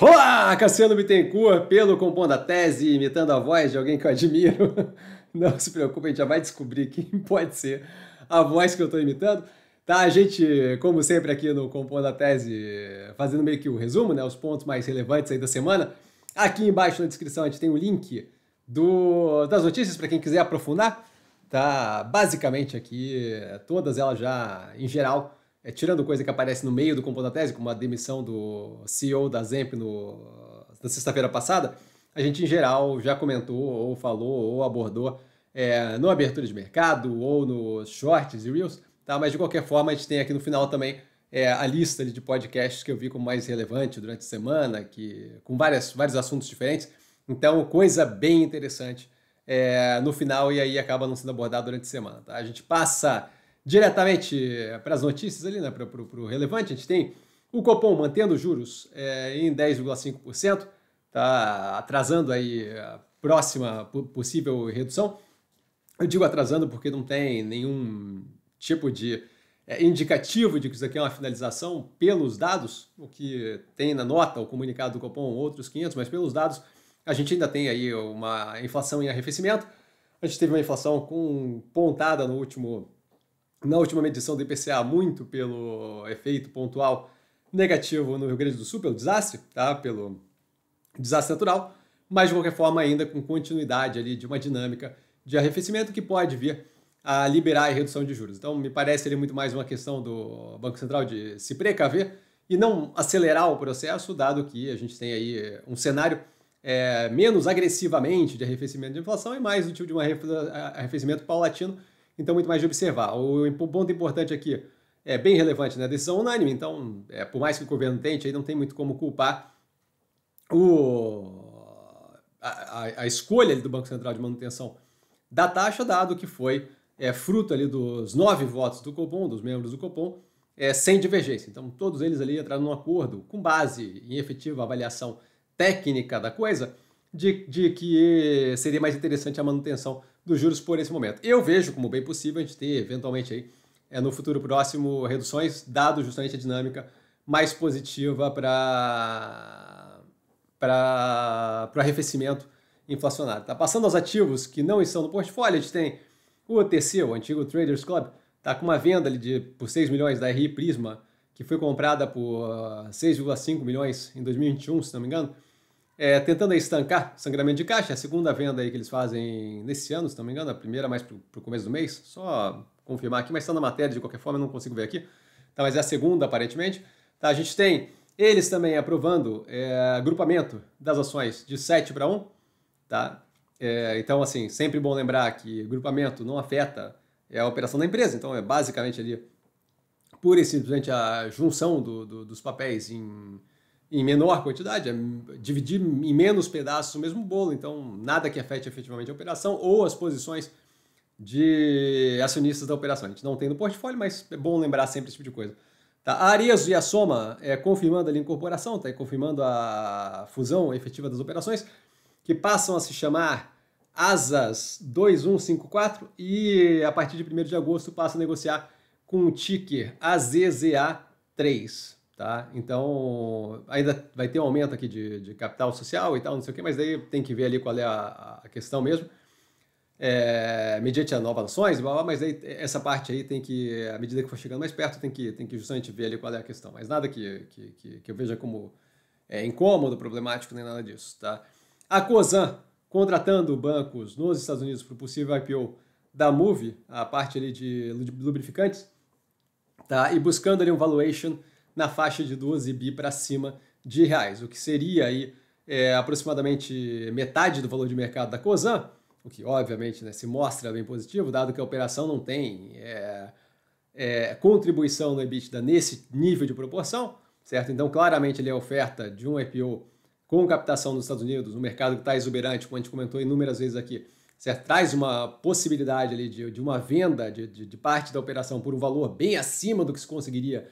Olá, Cassiano Bittencourt, pelo Compondo a Tese, imitando a voz de alguém que eu admiro. Não se preocupe, a gente já vai descobrir quem pode ser a voz que eu estou imitando. Tá, a gente, como sempre aqui no Compondo a Tese, fazendo meio que o um resumo, né, os pontos mais relevantes aí da semana. Aqui embaixo na descrição a gente tem o um link do, das notícias para quem quiser aprofundar. Tá, basicamente aqui, todas elas já, em geral, é, tirando coisa que aparece no meio do compondo da tese, como a demissão do CEO da Zemp no, na sexta-feira passada, a gente em geral já comentou ou falou ou abordou é, no abertura de mercado ou nos shorts e reels, tá? Mas de qualquer forma a gente tem aqui no final também é, a lista de podcasts que eu vi como mais relevante durante a semana, que com várias, vários assuntos diferentes. Então, coisa bem interessante é, no final e aí acaba não sendo abordado durante a semana. Tá? A gente passa diretamente para as notícias ali, né, para o relevante, a gente tem o Copom mantendo juros é, em 10,5%, está atrasando aí a próxima possível redução. Eu digo atrasando porque não tem nenhum tipo de é, indicativo de que isso aqui é uma finalização pelos dados, o que tem na nota, o comunicado do Copom, outros 500, mas pelos dados a gente ainda tem aí uma inflação em arrefecimento. A gente teve uma inflação com pontada no último na última medição do IPCA muito pelo efeito pontual negativo no Rio Grande do Sul, pelo desastre, tá? pelo desastre natural, mas de qualquer forma ainda com continuidade ali de uma dinâmica de arrefecimento que pode vir a liberar a redução de juros. Então me parece ali muito mais uma questão do Banco Central de se precaver e não acelerar o processo, dado que a gente tem aí um cenário é, menos agressivamente de arrefecimento de inflação e mais o tipo de um arrefecimento paulatino então muito mais de observar. O ponto importante aqui é bem relevante, né? Decisão é unânime, então, é, por mais que o governo tente, aí não tem muito como culpar o, a, a, a escolha do Banco Central de manutenção da taxa, dado que foi é, fruto ali dos nove votos do Copom, dos membros do Copom, é, sem divergência. Então, todos eles ali entraram num acordo com base em efetiva avaliação técnica da coisa, de, de que seria mais interessante a manutenção dos juros por esse momento. Eu vejo como bem possível a gente ter, eventualmente, aí, é, no futuro próximo, reduções, dado justamente a dinâmica mais positiva para o arrefecimento inflacionário. Tá passando aos ativos que não estão no portfólio, a gente tem o OTC, o antigo Traders Club, tá com uma venda ali de, por 6 milhões da RI Prisma, que foi comprada por 6,5 ah, milhões em 2021, se não me engano. É, tentando estancar sangramento de caixa, é a segunda venda aí que eles fazem nesse ano, se não me engano, a primeira mais para o começo do mês, só confirmar aqui, mas está na matéria de qualquer forma, eu não consigo ver aqui, tá, mas é a segunda aparentemente. Tá, a gente tem eles também aprovando é, agrupamento das ações de 7 para 1, tá? É, então, assim, sempre bom lembrar que agrupamento não afeta é, a operação da empresa, então é basicamente ali pura e simplesmente a junção do, do, dos papéis em em menor quantidade, é dividir em menos pedaços o mesmo bolo, então nada que afete efetivamente a operação ou as posições de acionistas da operação. A gente não tem no portfólio, mas é bom lembrar sempre esse tipo de coisa. Tá? A Arezzo e a Soma, é, confirmando a incorporação, tá? confirmando a fusão efetiva das operações, que passam a se chamar Asas 2154 e a partir de 1 de agosto passa a negociar com o ticker AZZA3. Tá? Então, ainda vai ter um aumento aqui de, de capital social e tal, não sei o quê, mas daí tem que ver ali qual é a, a questão mesmo. É, mediante a novas ações, mas daí essa parte aí tem que, à medida que for chegando mais perto, tem que, tem que justamente ver ali qual é a questão. Mas nada que, que, que eu veja como é, incômodo, problemático, nem nada disso. Tá? A COSAN contratando bancos nos Estados Unidos para o possível IPO da Move, a parte ali de lubrificantes, tá? e buscando ali um valuation na faixa de 12 bi para cima de reais, o que seria aí é, aproximadamente metade do valor de mercado da Cosan, o que obviamente né, se mostra bem positivo, dado que a operação não tem é, é, contribuição no EBITDA nesse nível de proporção, certo? Então, claramente, ali é oferta de um IPO com captação nos Estados Unidos, um mercado que está exuberante, como a gente comentou inúmeras vezes aqui, certo? traz uma possibilidade ali de, de uma venda de, de, de parte da operação por um valor bem acima do que se conseguiria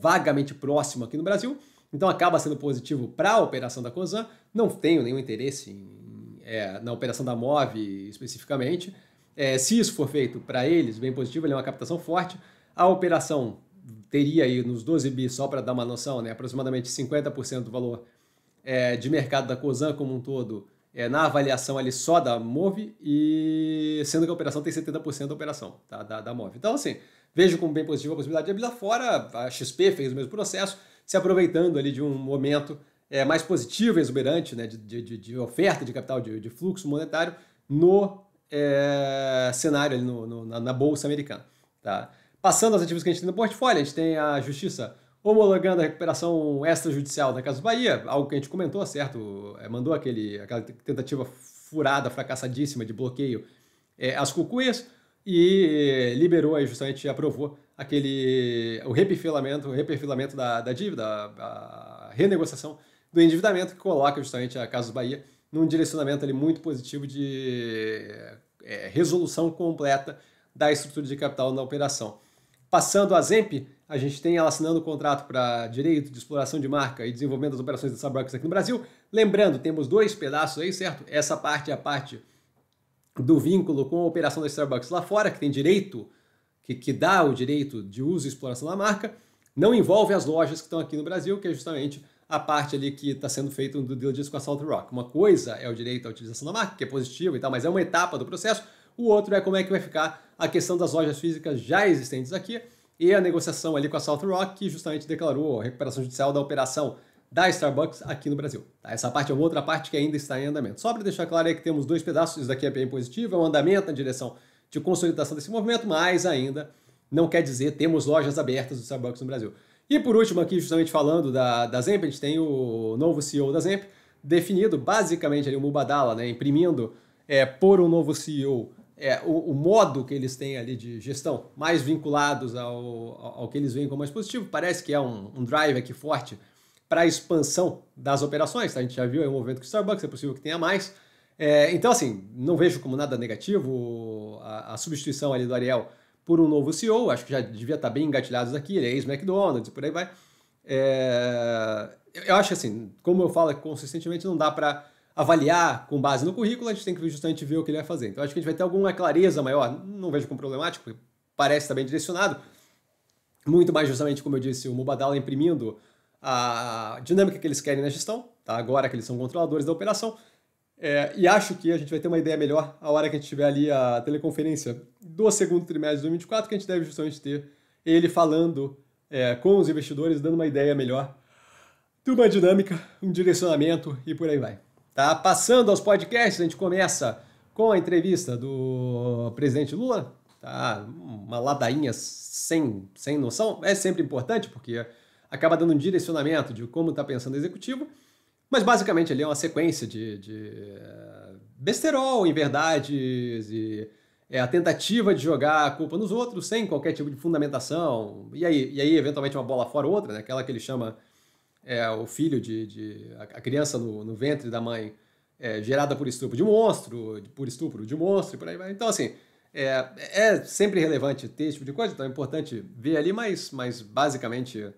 vagamente próximo aqui no Brasil, então acaba sendo positivo para a operação da COSAN. Não tenho nenhum interesse em, é, na operação da MOV especificamente. É, se isso for feito para eles, bem positivo, ele é uma captação forte. A operação teria aí nos 12 bi, só para dar uma noção, né, aproximadamente 50% do valor é, de mercado da COSAN como um todo é, na avaliação ali só da MOVE, e sendo que a operação tem 70% da operação tá, da, da MOVE. Então, assim, vejo como bem positiva a possibilidade de abrir lá fora. A XP fez o mesmo processo, se aproveitando ali de um momento é, mais positivo, exuberante, né, de, de, de oferta de capital, de, de fluxo monetário no é, cenário ali no, no, na, na, Bolsa Americana. Tá? Passando aos ativos que a gente tem no portfólio, a gente tem a Justiça homologando a recuperação extrajudicial da Casa do Bahia, algo que a gente comentou, certo? É, mandou aquele, aquela tentativa furada, fracassadíssima de bloqueio é, às cucuias e eh, liberou aí, justamente aprovou aquele, o reperfilamento, o reperfilamento da, da dívida, a, a renegociação do endividamento que coloca justamente a Casa do Bahia num direcionamento ali muito positivo de é, resolução completa da estrutura de capital na operação. Passando a ZEMP, a gente tem ela assinando o contrato para direito de exploração de marca e desenvolvimento das operações da Starbucks aqui no Brasil. Lembrando, temos dois pedaços aí, certo? Essa parte é a parte do vínculo com a operação da Starbucks lá fora, que tem direito, que, que dá o direito de uso e exploração da marca. Não envolve as lojas que estão aqui no Brasil, que é justamente a parte ali que está sendo feito do diligence com a Salt Rock. Uma coisa é o direito à utilização da marca, que é positivo e tal, mas é uma etapa do processo. O outro é como é que vai ficar a questão das lojas físicas já existentes aqui e a negociação ali com a South Rock, que justamente declarou a recuperação judicial da operação da Starbucks aqui no Brasil. Tá? Essa parte é uma outra parte que ainda está em andamento. Só para deixar claro é que temos dois pedaços, isso daqui é bem positivo, é um andamento na direção de consolidação desse movimento, mas ainda não quer dizer temos lojas abertas do Starbucks no Brasil. E por último, aqui justamente falando da, da Zemp, a gente tem o novo CEO da Zemp, definido basicamente ali o Mubadala, né, imprimindo é, por um novo CEO é, o, o, modo que eles têm ali de gestão, mais vinculados ao, ao, que eles veem como mais positivo. Parece que é um, um drive aqui forte para a expansão das operações. Tá? A gente já viu aí um movimento que o Starbucks, é possível que tenha mais. É, então, assim, não vejo como nada negativo a, a, substituição ali do Ariel por um novo CEO. Acho que já devia estar tá bem engatilhados aqui, ele é ex-McDonald's e por aí vai. É, eu acho que, assim, como eu falo consistentemente, não dá para avaliar com base no currículo, a gente tem que justamente ver o que ele vai fazer. Então acho que a gente vai ter alguma clareza maior, não vejo como problemático, parece estar bem direcionado. Muito mais justamente, como eu disse, o Mubadala imprimindo a dinâmica que eles querem na gestão, tá? agora que eles são controladores da operação. É, e acho que a gente vai ter uma ideia melhor a hora que a gente tiver ali a teleconferência do segundo trimestre de 2024, que a gente deve justamente ter ele falando é, com os investidores, dando uma ideia melhor de uma dinâmica, um direcionamento e por aí vai. Tá passando aos podcasts, a gente começa com a entrevista do presidente Lula, tá? Uma ladainha sem, sem noção, é sempre importante porque acaba dando um direcionamento de como está pensando o executivo, mas basicamente ele é uma sequência de, de eh, besterol, verdades e é, a tentativa de jogar a culpa nos outros sem qualquer tipo de fundamentação, e aí, e aí eventualmente uma bola fora outra, né? aquela que ele chama é, o filho de, de a criança no, no, ventre da mãe é, gerada por estupro de monstro, por estupro de monstro, e por aí vai. Então, assim, é, é, sempre relevante ter esse tipo de coisa, então é importante ver ali, mas, mas basicamente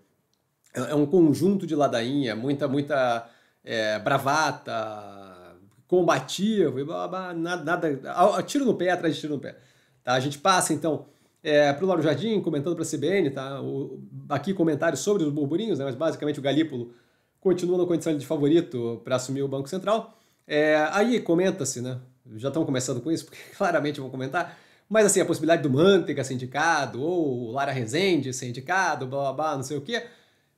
é, é um conjunto de ladainha, muita, muita é, bravata, combativo, blá, blá, nada, nada, tiro no pé atrás de tiro no pé. Tá? A gente passa, então, é, para o Lauro Jardim, comentando para a CBN, tá? O, aqui comentários sobre os burburinhos, né? mas basicamente o Galípolo continua na condição de favorito para assumir o Banco Central. É, aí comenta-se, né? Já estão começando com isso, porque claramente vão comentar. Mas assim, a possibilidade do Manteiga ser indicado, ou Lara Rezende ser indicado, blá blá blá, não sei o quê.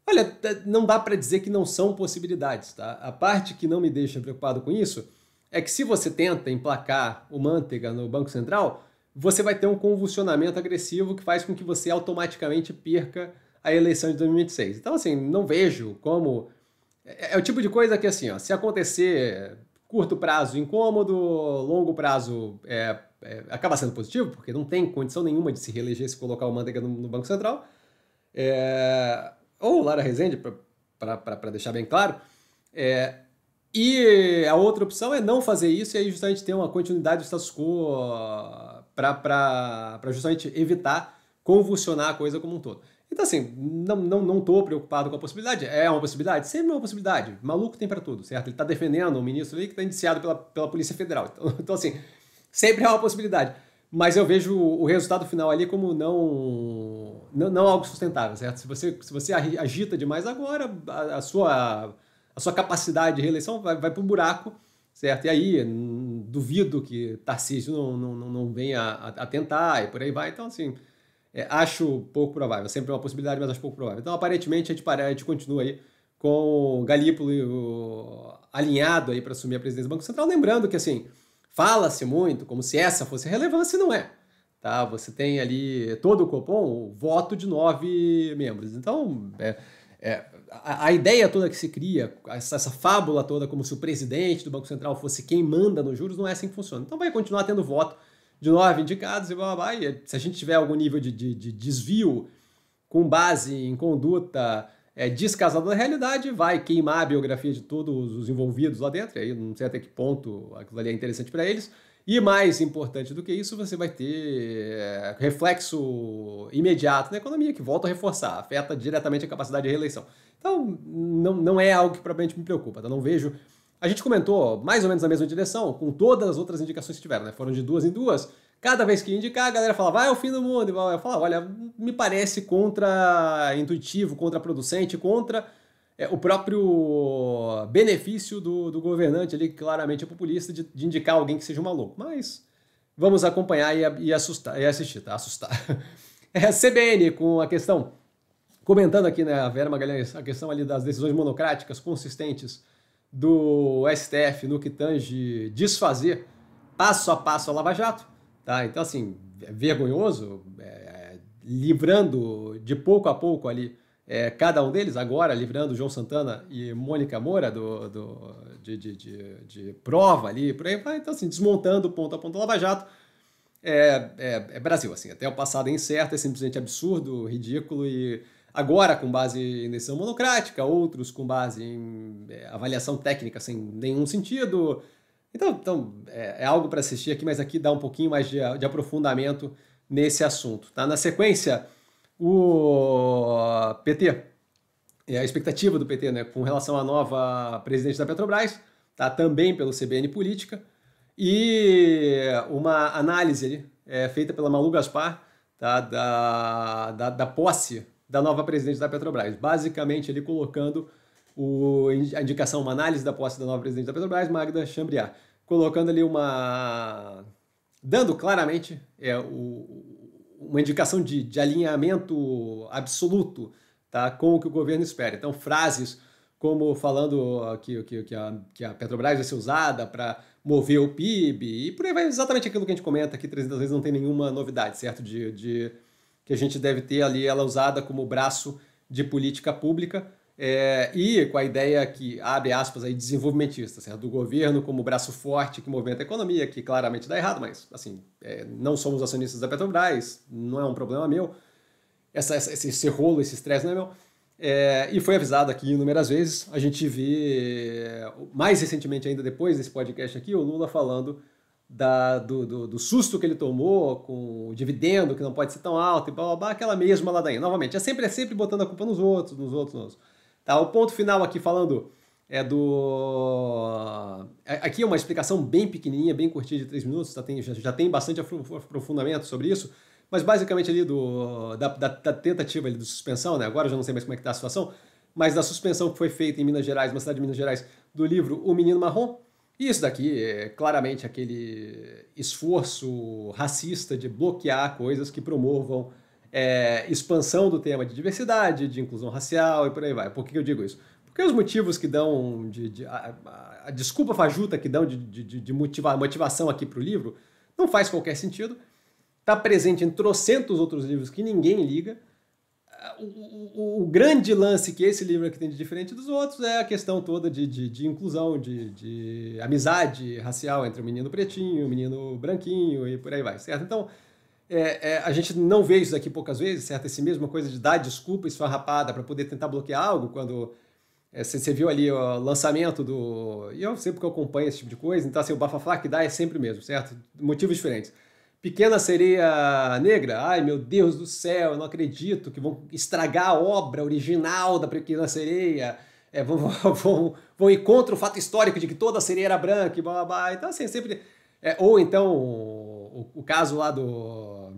Olha, não dá para dizer que não são possibilidades, tá? A parte que não me deixa preocupado com isso é que se você tenta emplacar o Manteiga no Banco Central, você vai ter um convulsionamento agressivo que faz com que você automaticamente perca a eleição de 2026. Então, assim, não vejo como. É, é o tipo de coisa que, assim, ó, se acontecer curto prazo incômodo, longo prazo é, é, acaba sendo positivo, porque não tem condição nenhuma de se reeleger se colocar o Manteiga no, no Banco Central. É, ou Lara Rezende, para deixar bem claro. É, e a outra opção é não fazer isso e aí justamente ter uma continuidade do status quo para justamente evitar convulsionar a coisa como um todo. Então, assim, não, não, não tô preocupado com a possibilidade. É uma possibilidade? Sempre é uma possibilidade. Maluco tem para tudo, certo? Ele está defendendo um ministro ali que está indiciado pela, pela Polícia Federal. Então, então, assim, sempre é uma possibilidade. Mas eu vejo o resultado final ali como não não, não algo sustentável, certo? Se você, se você agita demais agora, a, a sua, a sua capacidade de reeleição vai, vai para o buraco, certo? E aí duvido que Tarcísio não, não, não, não venha a, a, tentar e por aí vai. Então, assim, é, acho pouco provável. Sempre é uma possibilidade, mas acho pouco provável. Então, aparentemente, a gente, para, a gente continua aí com o o, alinhado aí para assumir a presidência do Banco Central. Lembrando que, assim, fala-se muito como se essa fosse relevância, não é. Tá? Você tem ali todo o Copom, o voto de nove membros. Então, é, é, a, a, ideia toda que se cria, essa, essa, fábula toda como se o presidente do Banco Central fosse quem manda nos juros, não é assim que funciona. Então vai continuar tendo voto de nove indicados e blá, blá, blá e se a gente tiver algum nível de, de, de desvio com base em conduta é, descasada da realidade, vai queimar a biografia de todos os envolvidos lá dentro, aí não sei até que ponto aquilo ali é interessante para eles, e mais importante do que isso, você vai ter eh, reflexo imediato na economia, que volta a reforçar, afeta diretamente a capacidade de reeleição. Então, não, não é algo que provavelmente me preocupa, tá? não vejo. A gente comentou mais ou menos na mesma direção, com todas as outras indicações que tiveram, né? Foram de duas em duas. Cada vez que indicar, a galera falava, vai ah, é o fim do mundo. E eu falava, olha, me parece contra-intuitivo, contraproducente, contra. -intuitivo, contra é, o próprio benefício do, do governante ali, que claramente é populista, de, de, indicar alguém que seja um maluco. Mas vamos acompanhar e, e, assustar, e assistir, tá? Assustar. É, CBN com a questão, comentando aqui, né, a Vera Magalhães, a questão ali das decisões monocráticas consistentes do STF no que tange desfazer passo a passo a Lava Jato, tá? Então, assim, é vergonhoso, é, livrando de pouco a pouco ali é, cada um deles, agora livrando João Santana e Mônica Moura do, do de, de, de, de, prova ali, por aí, então assim, desmontando ponto a ponto Lava Jato, é, é, é, Brasil, assim, até o passado é incerto, é simplesmente absurdo, ridículo e agora com base em decisão monocrática, outros com base em é, avaliação técnica sem nenhum sentido, então, então é, é algo para assistir aqui, mas aqui dá um pouquinho mais de, de aprofundamento nesse assunto, tá? Na sequência o PT, é a expectativa do PT né, com relação à nova presidente da Petrobras, tá, também pelo CBN Política, e uma análise ali, é, feita pela Malu Gaspar tá, da, da, da posse da nova presidente da Petrobras. Basicamente, ele colocando o, a indicação, uma análise da posse da nova presidente da Petrobras, Magda Chambriard, colocando ali uma. dando claramente é, o, uma indicação de, de alinhamento absoluto tá, com o que o governo espera. Então, frases como falando ah, que, que, que, a, que a Petrobras vai ser usada para mover o PIB, e por aí vai exatamente aquilo que a gente comenta aqui 300 vezes, não tem nenhuma novidade, certo? De, de que a gente deve ter ali ela usada como braço de política pública é, e com a ideia que, abre aspas, aí, desenvolvimentista, certo? do governo como braço forte que movimenta a economia, que claramente dá errado, mas assim, é, não somos acionistas da Petrobras, não é um problema meu, essa, essa esse, esse, rolo, esse estresse não é meu. É, e foi avisado aqui inúmeras vezes, a gente vê, é, mais recentemente ainda depois desse podcast aqui, o Lula falando da, do, do, do, susto que ele tomou com o dividendo que não pode ser tão alto e blá blá blá, aquela mesma ladainha. Novamente, é sempre, é sempre botando a culpa nos outros, nos outros, nos outros. Tá, o ponto final aqui falando é do. É, aqui é uma explicação bem pequenininha, bem curtinha de três minutos, tá, tem, já, já tem bastante aprofundamento sobre isso, mas basicamente ali do, da, da, da tentativa ali de suspensão, né? agora eu já não sei mais como é que está a situação, mas da suspensão que foi feita em Minas Gerais, uma cidade de Minas Gerais, do livro O Menino Marrom. E isso daqui é claramente aquele esforço racista de bloquear coisas que promovam é, expansão do tema de diversidade, de inclusão racial e por aí vai. Por que eu digo isso? Porque os motivos que dão, de, de a, a, desculpa fajuta que dão de, de, de motiva, motivação aqui para o livro, não faz qualquer sentido. Está presente em trocentos outros livros que ninguém liga. Ah, o, o, o, grande lance que esse livro aqui tem de diferente dos outros é a questão toda de, de, de inclusão, de, de, amizade racial entre o menino pretinho, o menino branquinho e por aí vai, certo? Então, é, é, a gente não vê isso daqui poucas vezes, certo? Esse mesmo coisa de dar desculpa esfarrapada para poder tentar bloquear algo, quando é, você, você, viu ali o lançamento do... E eu sempre que eu acompanho esse tipo de coisa, então assim, o bafafá que dá é sempre o mesmo, certo? Motivos diferentes. Pequena sereia negra, ai meu Deus do céu, eu não acredito que vão estragar a obra original da Pequena Sereia, é, vão, vão, vão ir contra o fato histórico de que toda a sereia era branca e blá blá blá. Então assim, é sempre... É, ou então o, o caso lá do.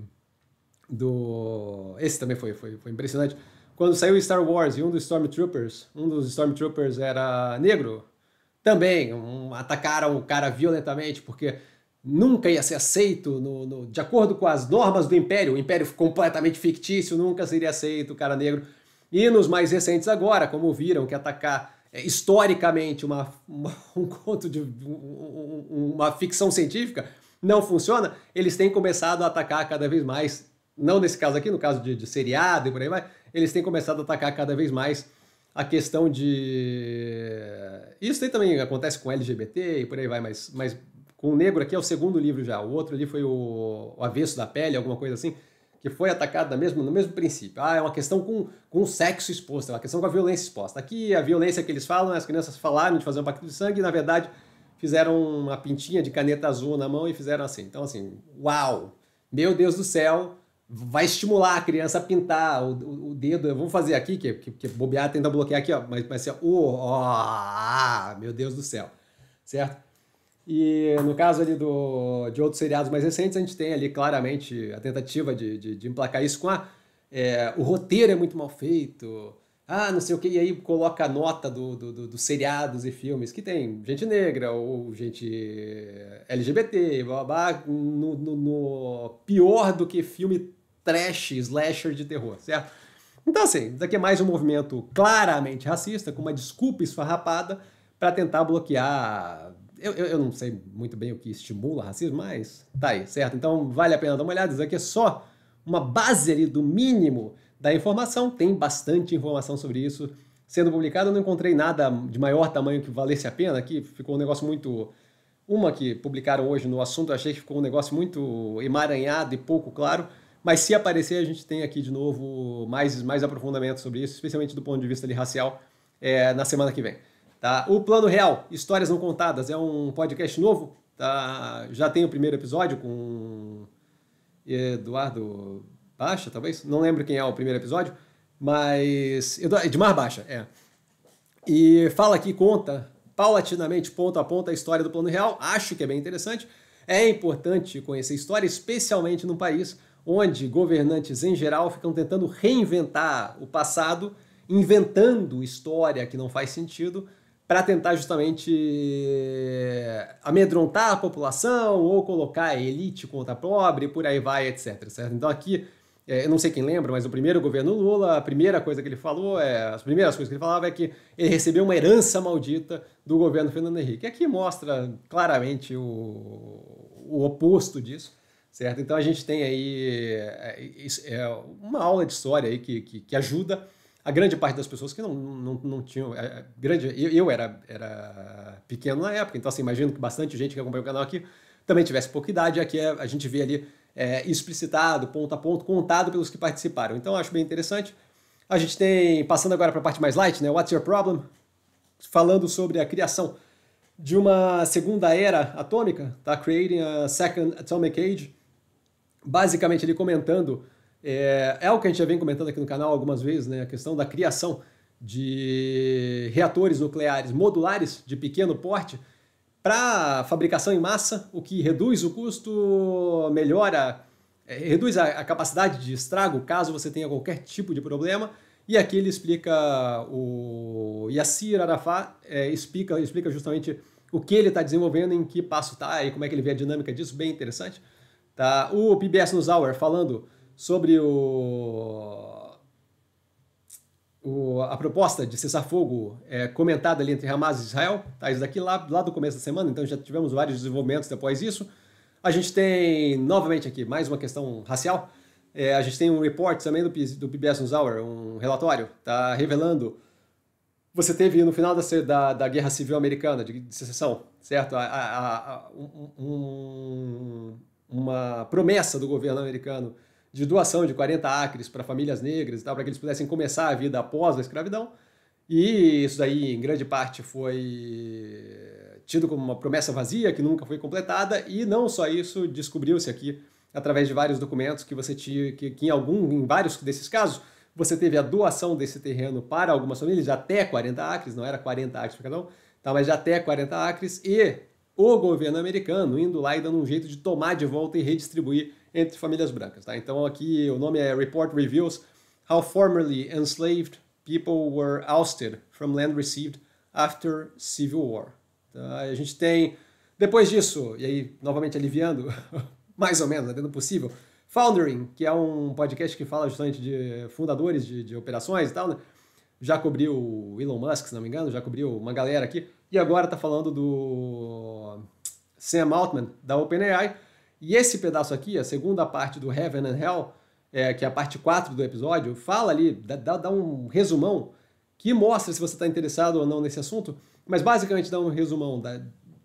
do esse também foi, foi, foi impressionante. Quando saiu Star Wars e um dos Stormtroopers, um dos Stormtroopers era negro, também um, atacaram o cara violentamente, porque nunca ia ser aceito, no, no, de acordo com as normas do Império, o Império completamente fictício, nunca seria aceito o cara negro. E nos mais recentes agora, como viram que atacar é, historicamente uma, uma, um conto de um, uma ficção científica não funciona, eles têm começado a atacar cada vez mais, não nesse caso aqui, no caso de, de seriado e por aí vai, eles têm começado a atacar cada vez mais a questão de. Isso aí também acontece com LGBT e por aí vai, mas, mas com o negro aqui é o segundo livro já. O outro ali foi o, o Avesso da Pele, alguma coisa assim, que foi atacado mesmo, no mesmo princípio. Ah, é uma questão com, com o sexo exposto, é uma questão com a violência exposta. Aqui a violência que eles falam, as crianças falaram de fazer um pacto de sangue, e na verdade fizeram uma pintinha de caneta azul na mão e fizeram assim. Então, assim, uau! Meu Deus do céu! Vai estimular a criança a pintar o, o, o dedo. Vamos fazer aqui, que, que, que, bobear tenta bloquear aqui, ó. Mas, mas ser, uh, ó, oh, meu Deus do céu, certo? E no caso ali do, de outros seriados mais recentes, a gente tem ali claramente a tentativa de, de, de emplacar isso com a. É, o roteiro é muito mal feito, ah, não sei o que, e aí coloca a nota do, do, do, dos seriados e filmes que tem gente negra ou gente eh, LGBT, blá blá, no, no, no pior do que filme trash, slasher de terror, certo? Então, assim, daqui é mais um movimento claramente racista, com uma desculpa esfarrapada para tentar bloquear. Eu, eu, eu, não sei muito bem o que estimula racismo, mas tá aí, certo? Então vale a pena dar uma olhada. Isso aqui é só uma base ali do mínimo da informação. Tem bastante informação sobre isso sendo publicada. Eu não encontrei nada de maior tamanho que valesse a pena aqui. Ficou um negócio muito. Uma que publicaram hoje no assunto, eu achei que ficou um negócio muito emaranhado e pouco claro. Mas se aparecer, a gente tem aqui de novo mais, mais aprofundamento sobre isso, especialmente do ponto de vista ali, racial, é, na semana que vem. Tá? O Plano Real, Histórias Não Contadas, é um podcast novo. Tá? Já tem o primeiro episódio com Eduardo Baixa, talvez, não lembro quem é o primeiro episódio, mas. Edmar é Baixa, é. E fala aqui, conta paulatinamente, ponto a ponto, a história do plano real. Acho que é bem interessante. É importante conhecer história, especialmente num país onde governantes em geral ficam tentando reinventar o passado, inventando história que não faz sentido, para tentar justamente eh, amedrontar a população ou colocar a elite contra a pobre, por aí vai, etc. Certo? Então aqui é, eu não sei quem lembra, mas o primeiro governo Lula, a primeira coisa que ele falou, é, as primeiras coisas que ele falava é que ele recebeu uma herança maldita do governo Fernando Henrique. Aqui mostra claramente o, o oposto disso, certo? Então a gente tem aí é, é, uma aula de história aí que, que, que, ajuda a grande parte das pessoas que não, não, não tinham. É, é, grande, eu, eu era, era pequeno na época, então assim, imagino que bastante gente que acompanha o canal aqui também tivesse pouca idade. Aqui a gente vê ali é, explicitado, ponto a ponto, contado pelos que participaram. Então acho bem interessante. A gente tem, passando agora para a parte mais light, né? What's Your Problem? Falando sobre a criação de uma segunda era atômica, tá? Creating a Second Atomic Age. Basicamente ele comentando, é, é o que a gente já vem comentando aqui no canal algumas vezes, né? A questão da criação de reatores nucleares modulares de pequeno porte, para fabricação em massa, o que reduz o custo, melhora, é, reduz a, a, capacidade de estrago caso você tenha qualquer tipo de problema. E aqui ele explica o Yassir Arafat é, explica, explica justamente o que ele está desenvolvendo, em que passo está e como é que ele vê a dinâmica disso, bem interessante. Tá? O PBS News Hour falando sobre o o, a proposta de cessar-fogo é, comentada ali entre Hamas e Israel, tá isso daqui lá, lá do começo da semana, então já tivemos vários desenvolvimentos depois disso. A gente tem, novamente aqui, mais uma questão racial. É, a gente tem um report também do, do PBS News Hour, um relatório, tá revelando. Você teve no final da, da, da Guerra Civil Americana, de, de secessão, certo? A, a, a, um, um, uma promessa do governo americano de doação de 40 acres para famílias negras e tal, para que eles pudessem começar a vida após a escravidão. E isso daí, em grande parte, foi tido como uma promessa vazia que nunca foi completada, e não só isso, descobriu-se aqui através de vários documentos que você tinha, que, que, em algum, em vários desses casos, você teve a doação desse terreno para algumas famílias de até 40 acres, não era 40 acres para cada um, tá, mas de até 40 acres, e o governo americano indo lá e dando um jeito de tomar de volta e redistribuir entre famílias brancas. Tá? Então aqui o nome é Report Reveals How Formerly Enslaved People Were Ousted from Land Received After Civil War. Tá? A gente tem, depois disso, e aí novamente aliviando, mais ou menos, dentro do possível, Foundering, que é um podcast que fala justamente de fundadores de, de operações e tal, né? já cobriu o Elon Musk, se não me engano, já cobriu uma galera aqui, e agora está falando do Sam Altman, da OpenAI, e esse pedaço aqui, a segunda parte do Heaven and Hell, é, que é a parte 4 do episódio, fala ali, dá, dá um resumão que mostra se você está interessado ou não nesse assunto, mas basicamente dá um resumão da,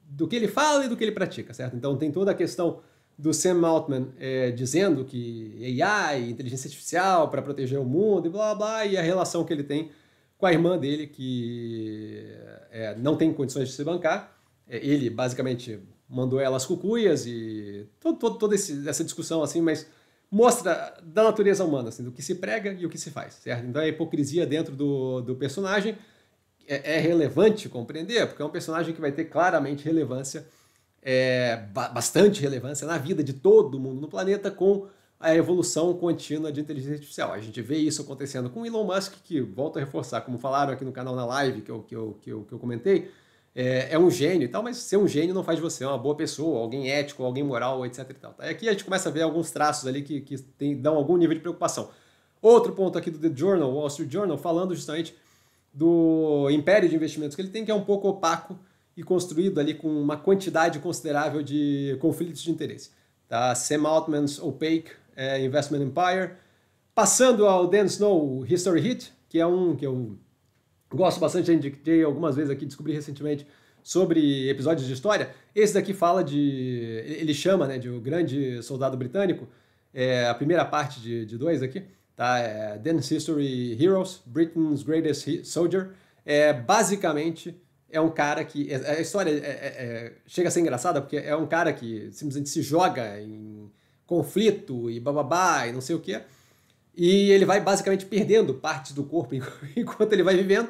do que ele fala e do que ele pratica, certo? Então tem toda a questão do Sam Altman é, dizendo que AI, inteligência artificial para proteger o mundo e blá blá, e a relação que ele tem com a irmã dele que é, não tem condições de se bancar. É, ele basicamente mandou elas cucuias e todo, todo, toda esse, essa discussão assim, mas mostra da natureza humana, assim, do que se prega e o que se faz, certo? Então a hipocrisia dentro do, do personagem é, é relevante compreender, porque é um personagem que vai ter claramente relevância, é, bastante relevância na vida de todo mundo no planeta com a evolução contínua de inteligência artificial. A gente vê isso acontecendo com Elon Musk, que volta a reforçar, como falaram aqui no canal na live que eu, que eu, que eu, que eu comentei, é, é, um gênio e tal, mas ser um gênio não faz você uma boa pessoa, alguém ético, alguém moral, etc. E tal. Tá? aqui a gente começa a ver alguns traços ali que, que tem, dão algum nível de preocupação. Outro ponto aqui do The Journal, Wall Street Journal, falando justamente do império de investimentos que ele tem, que é um pouco opaco e construído ali com uma quantidade considerável de conflitos de interesse. Tá? Sam Altman's Opaque é, Investment Empire, passando ao Dan Snow History Hit, que é um que eu é gosto bastante, já indiquei algumas vezes aqui, descobri recentemente sobre episódios de história. Esse daqui fala de. Ele chama né, de O Grande Soldado Britânico, é a primeira parte de, de dois aqui, tá? É Dance History Heroes, Britain's Greatest Soldier. É basicamente é um cara que. É, a história é, é, é, chega a ser engraçada porque é um cara que simplesmente se joga em conflito e bababá e não sei o que. E ele vai basicamente perdendo partes do corpo enquanto ele vai vivendo.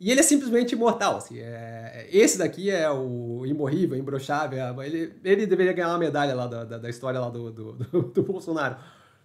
E ele é simplesmente imortal. Assim, é, é esse daqui é o imorrível, imbrochável. É, ele, ele deveria ganhar uma medalha lá da, da, da história lá do, do, do, do, Bolsonaro.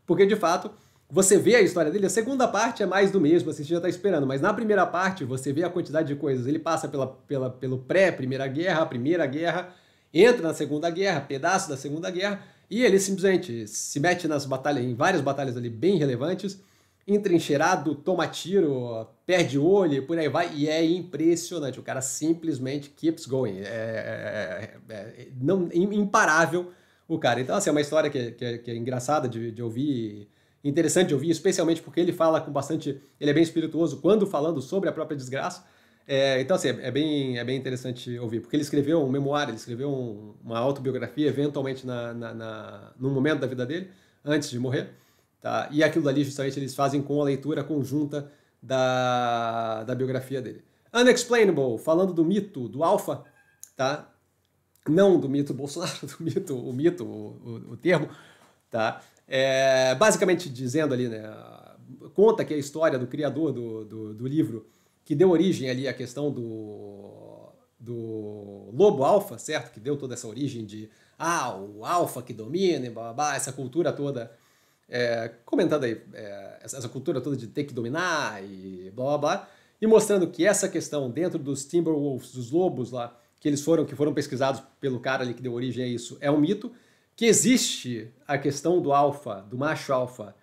Porque, de fato, você vê a história dele. A segunda parte é mais do mesmo, assim, você já está esperando. Mas na primeira parte, você vê a quantidade de coisas. Ele passa pela, pela, pelo pré-Primeira Guerra, Primeira Guerra, entra na Segunda Guerra, pedaço da Segunda Guerra, e ele simplesmente se mete nas batalhas, em várias batalhas ali bem relevantes entrincheirado, toma tiro, perde olho, por aí vai. E é impressionante. O cara simplesmente keeps going. É, é, é, é não, imparável o cara. Então, assim, é uma história que, que, que é engraçada de, de, ouvir, interessante de ouvir, especialmente porque ele fala com bastante. Ele é bem espirituoso quando falando sobre a própria desgraça. É, então, assim, é, é bem, é bem interessante ouvir, porque ele escreveu um memoário, ele escreveu um, uma autobiografia, eventualmente, na, na, na, num momento da vida dele, antes de morrer. Tá? E aquilo ali, justamente, eles fazem com a leitura conjunta da, da biografia dele. Unexplainable, falando do mito, do alfa, tá? Não do mito Bolsonaro, do mito, o mito, o, o, o termo, tá? É, basicamente dizendo ali, né? Conta que a história do criador do, do, do livro que deu origem ali à questão do, do lobo alfa, certo? Que deu toda essa origem de, ah, o alfa que domina, blá, blá, blá, essa cultura toda é, comentando aí é, essa cultura toda de ter que dominar e blá blá blá, e mostrando que essa questão dentro dos Timberwolves, dos lobos lá, que eles foram, que foram pesquisados pelo cara ali que deu origem a isso, é um mito, que existe a questão do alfa, do macho alfa,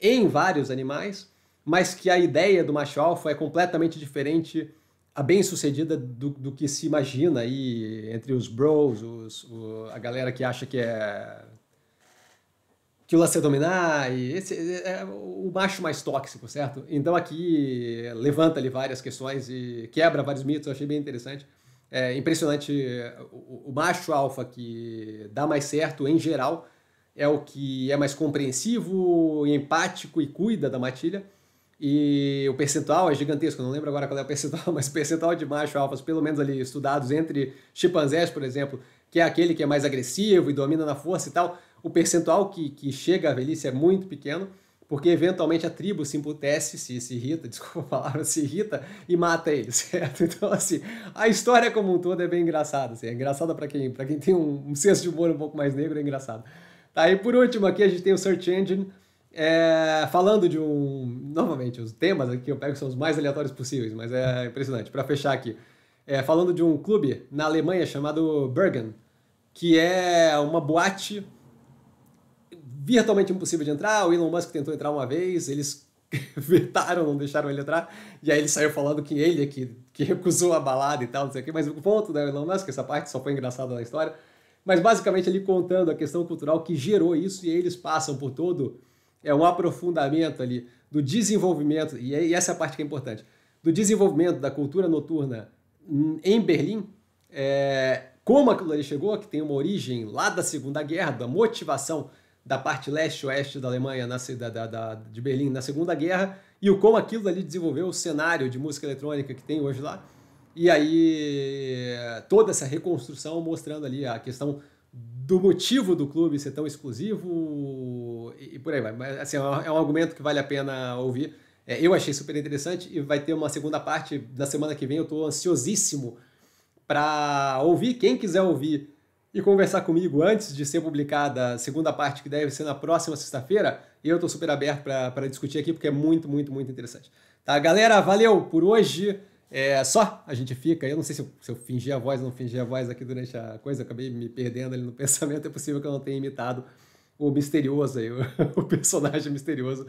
em vários animais, mas que a ideia do macho alfa é completamente diferente a bem-sucedida do, do, que se imagina aí entre os bros, os, o, a galera que acha que é que o é e esse é, é o macho mais tóxico, certo? Então aqui levanta ali várias questões e quebra vários mitos, eu achei bem interessante. É impressionante, o, o macho alfa que dá mais certo em geral é o que é mais compreensivo, empático e cuida da matilha. E o percentual é gigantesco, não lembro agora qual é o percentual, mas o percentual de macho alfas, pelo menos ali estudados entre chimpanzés, por exemplo, que é aquele que é mais agressivo e domina na força e tal, o percentual que, que chega à velhice é muito pequeno, porque eventualmente a tribo se emputece, se, se irrita, desculpa a palavra, se irrita e mata ele, certo? Então, assim, a história como um todo é bem engraçada, assim, é engraçada para quem, quem tem um, um senso de humor um pouco mais negro, é engraçado. Tá, e por último aqui a gente tem o Search Engine, é, falando de um. Novamente, os temas aqui eu pego são os mais aleatórios possíveis, mas é impressionante. Para fechar aqui, é, falando de um clube na Alemanha chamado Bergen, que é uma boate virtualmente impossível de entrar. O Elon Musk tentou entrar uma vez, eles vetaram, não deixaram ele entrar. E aí ele saiu falando que ele é que, que recusou a balada e tal, não sei o quê. Mas o ponto da né, Elon Musk, essa parte só foi engraçada na história. Mas basicamente ele contando a questão cultural que gerou isso e eles passam por todo é um aprofundamento ali do desenvolvimento, e, é, e essa é a parte que é importante, do desenvolvimento da cultura noturna em Berlim, é, como aquilo ali chegou, que tem uma origem lá da Segunda Guerra, da motivação da parte leste-oeste da Alemanha, na, da, da, de Berlim, na Segunda Guerra, e o como aquilo ali desenvolveu o cenário de música eletrônica que tem hoje lá. E aí, toda essa reconstrução mostrando ali a questão do motivo do clube ser tão exclusivo e, e por aí vai. Mas, assim, é um é argumento que vale a pena ouvir. É, eu achei super interessante e vai ter uma segunda parte da semana que vem. Eu estou ansiosíssimo para ouvir. Quem quiser ouvir e conversar comigo antes de ser publicada a segunda parte, que deve ser na próxima sexta-feira, eu estou super aberto para discutir aqui, porque é muito, muito, muito interessante. Tá, galera, valeu por hoje. É só, a gente fica. Eu não sei se eu, se eu fingi a voz ou não fingi a voz aqui durante a coisa, acabei me perdendo ali no pensamento. É possível que eu não tenha imitado o misterioso aí, o, o personagem misterioso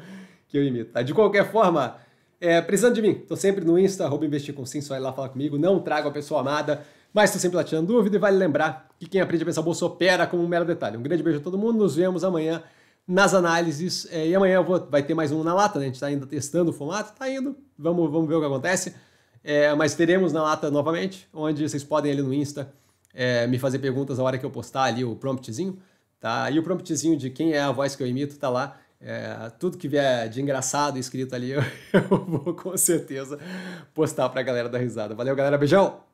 que eu imito. Tá? De qualquer forma, é, precisando de mim, tô sempre no Insta, arroba investir com sim, só ir lá falar comigo. Não trago a pessoa amada. Mas estou tá sempre latinando dúvida e vale lembrar que quem aprende a pensar bolsa opera como um mero detalhe. Um grande beijo a todo mundo, nos vemos amanhã nas análises. É, e amanhã vou, vai ter mais um na lata, né? A gente está ainda testando o formato, está indo, vamos, vamos ver o que acontece. É, mas teremos na lata novamente, onde vocês podem ali no Insta é, me fazer perguntas a hora que eu postar ali o promptzinho, tá? E o promptzinho de quem é a voz que eu imito tá lá. É, tudo que vier de engraçado escrito ali, eu, eu vou com certeza postar para a galera da risada. Valeu, galera. Beijão!